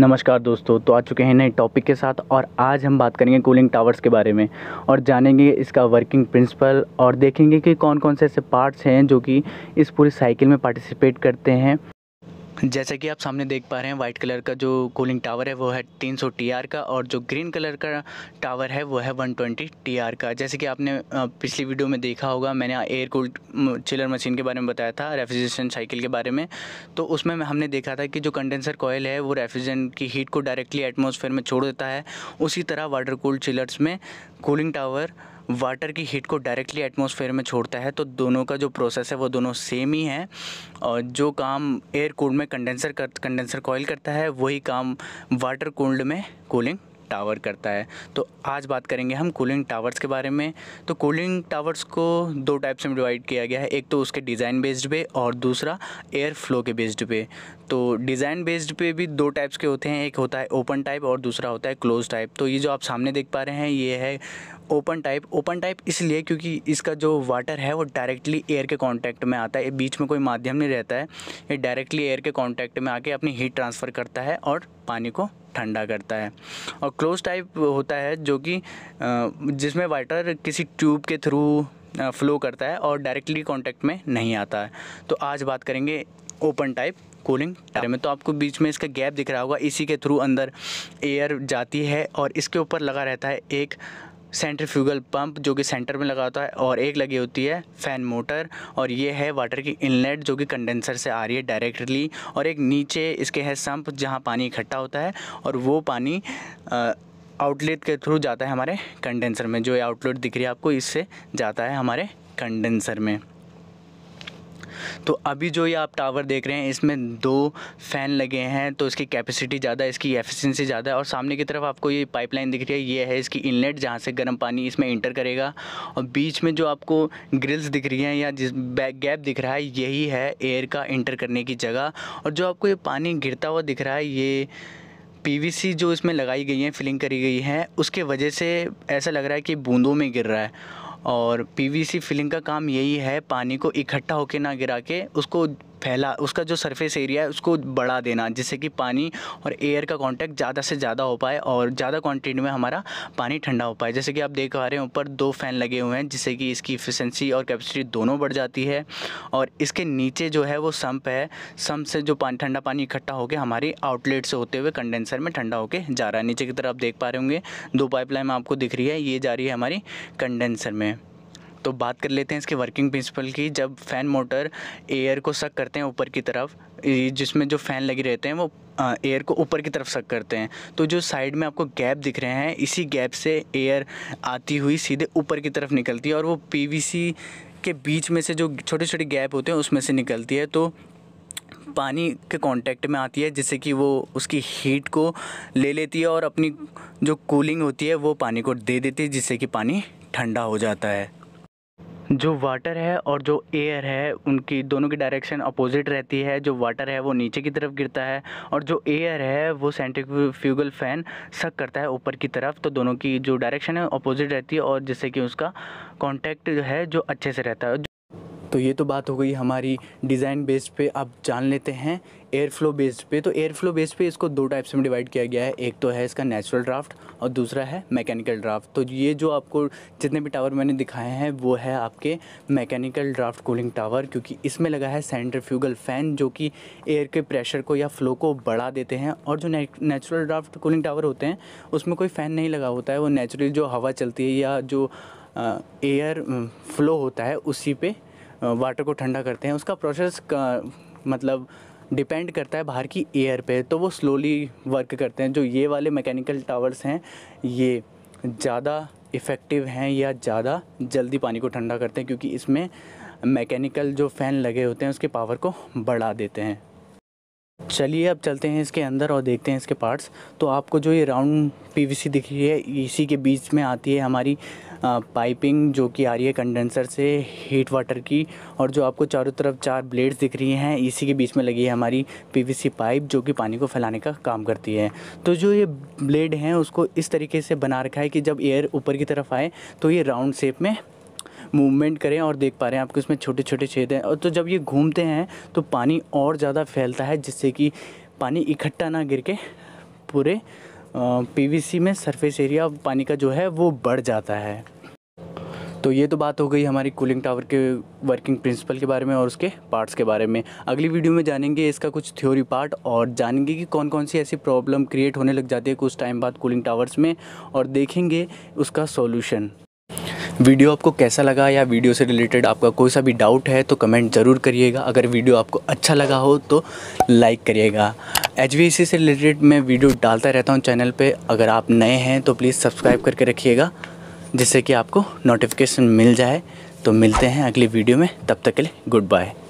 नमस्कार दोस्तों तो आ चुके हैं नए टॉपिक के साथ और आज हम बात करेंगे कूलिंग टावर्स के बारे में और जानेंगे इसका वर्किंग प्रिंसिपल और देखेंगे कि कौन कौन से ऐसे पार्ट्स हैं जो कि इस पूरी साइकिल में पार्टिसिपेट करते हैं जैसा कि आप सामने देख पा रहे हैं वाइट कलर का जो कूलिंग टावर है वो है तीन टी आर का और जो ग्रीन कलर का टावर है वो है वन टी आर का जैसे कि आपने पिछली वीडियो में देखा होगा मैंने एयर कूल्ड चिलर मशीन के बारे में बताया था रेफ्रिजरेशन साइकिल के बारे में तो उसमें हमने देखा था कि जो कंडेंसर कॉयल है वो रेफ्रिजरेंट की हीट को डायरेक्टली एटमोसफेयर में छोड़ देता है उसी तरह वाटर कूल्ड चिलर्स में कूलिंग टावर वाटर की हीट को डायरेक्टली एटमॉस्फेयर में छोड़ता है तो दोनों का जो प्रोसेस है वो दोनों सेम ही है और जो काम एयर कूल्ड में कंडेंसर कर कंडेंसर कॉयल करता है वही काम वाटर कूल्ड में कूलिंग टावर करता है तो आज बात करेंगे हम कूलिंग टावर्स के बारे में तो कूलिंग टावर्स को दो टाइप्स में डिवाइड किया गया है एक तो उसके डिज़ाइन बेस्ड पे और दूसरा एयर फ्लो के बेस्ड पे तो डिज़ाइन बेस्ड पे भी दो टाइप्स के होते हैं एक होता है ओपन टाइप और दूसरा होता है क्लोज टाइप तो ये जो आप सामने देख पा रहे हैं ये है ओपन टाइप ओपन टाइप इसलिए क्योंकि इसका जो वाटर है वो डायरेक्टली एयर के कांटेक्ट में आता है बीच में कोई माध्यम नहीं रहता है ये डायरेक्टली एयर के कांटेक्ट में आके अपनी हीट ट्रांसफ़र करता है और पानी को ठंडा करता है और क्लोज टाइप होता है जो कि जिसमें वाटर किसी ट्यूब के थ्रू फ्लो करता है और डायरेक्टली कांटेक्ट में नहीं आता है तो आज बात करेंगे ओपन टाइप कूलिंग टाइप में तो आपको बीच में इसका गैप दिख रहा होगा इसी के थ्रू अंदर एयर जाती है और इसके ऊपर लगा रहता है एक सेंट्रीफ्यूगल पंप जो कि सेंटर में लगा होता है और एक लगी होती है फ़ैन मोटर और ये है वाटर की इनलेट जो कि कंडेंसर से आ रही है डायरेक्टली और एक नीचे इसके है संप जहाँ पानी इकट्ठा होता है और वो पानी आ, आउटलेट के थ्रू जाता है हमारे कंडेंसर में जो ये आउटलेट दिख रही है आपको इससे जाता है हमारे कंडेंसर में तो अभी जो ये आप टावर देख रहे हैं इसमें दो फ़ैन लगे हैं तो इसकी कैपेसिटी ज़्यादा है इसकी एफिशिएंसी ज़्यादा है और सामने की तरफ आपको ये पाइपलाइन दिख रही है ये है इसकी इनलेट जहाँ से गर्म पानी इसमें इंटर करेगा और बीच में जो आपको ग्रिल्स दिख रही हैं या जिस बैक गैप दिख रहा है यही है एयर का इंटर करने की जगह और जो आपको ये पानी गिरता हुआ दिख रहा है ये पीवीसी जो इसमें लगाई गई है फिलिंग करी गई है उसके वजह से ऐसा लग रहा है कि बूंदों में गिर रहा है और पीवीसी फिलिंग का काम यही है पानी को इकट्ठा होके ना गिरा के उसको फैला उसका जो सरफेस एरिया है उसको बढ़ा देना जिससे कि पानी और एयर का कांटेक्ट ज़्यादा से ज़्यादा हो पाए और ज़्यादा क्वान्टिटी में हमारा पानी ठंडा हो पाए जैसे कि आप देख पा रहे हैं ऊपर दो फैन लगे हुए हैं जिससे कि इसकी इफिशेंसी और कैपेसिटी दोनों बढ़ जाती है और इसके नीचे जो है वो सम्प है सम्प से जो पानी ठंडा पानी इकट्ठा होकर हमारी आउटलेट से होते हुए कंडेंसर में ठंडा होकर जा रहा है नीचे की तरफ आप देख पा रहे होंगे दो पाइपलाइन आपको दिख रही है ये जा रही है हमारी कंडेंसर में तो बात कर लेते हैं इसके वर्किंग प्रिंसिपल की जब फ़ैन मोटर एयर को सक करते हैं ऊपर की तरफ जिसमें जो फ़ैन लगे रहते हैं वो एयर को ऊपर की तरफ सक करते हैं तो जो साइड में आपको गैप दिख रहे हैं इसी गैप से एयर आती हुई सीधे ऊपर की तरफ निकलती है और वो पीवीसी के बीच में से जो छोटे छोटे गैप होते हैं उसमें से निकलती है तो पानी के कांटेक्ट में आती है जिससे कि वो उसकी हीट को ले लेती है और अपनी जो कूलिंग होती है वो पानी को दे देती है जिससे कि पानी ठंडा हो जाता है जो वाटर है और जो एयर है उनकी दोनों की डायरेक्शन अपोजिट रहती है जो वाटर है वो नीचे की तरफ गिरता है और जो एयर है वो सेंट्रीफ्यूगल फ़ैन सक करता है ऊपर की तरफ तो दोनों की जो डायरेक्शन है अपोजिट रहती है और जिससे कि उसका कांटेक्ट जो है जो अच्छे से रहता है तो ये तो बात हो गई हमारी डिज़ाइन बेस्ड पे अब जान लेते हैं एयर फ्लो बेस्ड पे तो एयर फ्लो बेस्ड पे इसको दो टाइप्स में डिवाइड किया गया है एक तो है इसका नेचुरल ड्राफ्ट और दूसरा है मैकेनिकल ड्राफ्ट तो ये जो आपको जितने भी टावर मैंने दिखाए हैं वो है आपके मैकेनिकल ड्राफ्ट कूलिंग टावर क्योंकि इसमें लगा है फ्यूगल फ़ैन जो कि एयर के प्रेशर को या फ्लो को बढ़ा देते हैं और जो नेचुरल ड्राफ्ट कूलिंग टावर होते हैं उसमें कोई फ़ैन नहीं लगा होता है वो नेचुरली जो हवा चलती है या जो एयर फ्लो होता है उसी पर वाटर को ठंडा करते हैं उसका प्रोसेस मतलब डिपेंड करता है बाहर की एयर पे तो वो स्लोली वर्क करते हैं जो ये वाले मैकेनिकल टावर्स हैं ये ज़्यादा इफ़ेक्टिव हैं या ज़्यादा जल्दी पानी को ठंडा करते हैं क्योंकि इसमें मैकेनिकल जो फ़ैन लगे होते हैं उसके पावर को बढ़ा देते हैं चलिए अब चलते हैं इसके अंदर और देखते हैं इसके पार्ट्स तो आपको जो ये राउंड पीवीसी दिख रही है इसी के बीच में आती है हमारी पाइपिंग जो कि आ रही है कंडेंसर से हीट वाटर की और जो आपको चारों तरफ चार ब्लेड्स दिख रही हैं इसी के बीच में लगी है हमारी पीवीसी पाइप जो कि पानी को फैलाने का काम करती है तो जो ये ब्लेड हैं उसको इस तरीके से बना रखा है कि जब एयर ऊपर की तरफ आए तो ये राउंड शेप में मूवमेंट करें और देख पा रहे हैं आपके उसमें छोटे छोटे छेद हैं और तो जब ये घूमते हैं तो पानी और ज़्यादा फैलता है जिससे कि पानी इकट्ठा ना गिर के पूरे पीवीसी में सरफेस एरिया पानी का जो है वो बढ़ जाता है तो ये तो बात हो गई हमारी कूलिंग टावर के वर्किंग प्रिंसिपल के बारे में और उसके पार्ट्स के बारे में अगली वीडियो में जानेंगे इसका कुछ थ्योरी पार्ट और जानेंगे कि कौन कौन सी ऐसी प्रॉब्लम क्रिएट होने लग जाती है कुछ टाइम बाद कूलिंग टावर्स में और देखेंगे उसका सॉल्यूशन वीडियो आपको कैसा लगा या वीडियो से रिलेटेड आपका कोई सा भी डाउट है तो कमेंट ज़रूर करिएगा अगर वीडियो आपको अच्छा लगा हो तो लाइक करिएगा एच से रिलेटेड मैं वीडियो डालता रहता हूँ चैनल पर अगर आप नए हैं तो प्लीज़ सब्सक्राइब करके रखिएगा जिससे कि आपको नोटिफिकेशन मिल जाए तो मिलते हैं अगली वीडियो में तब तक के लिए गुड बाय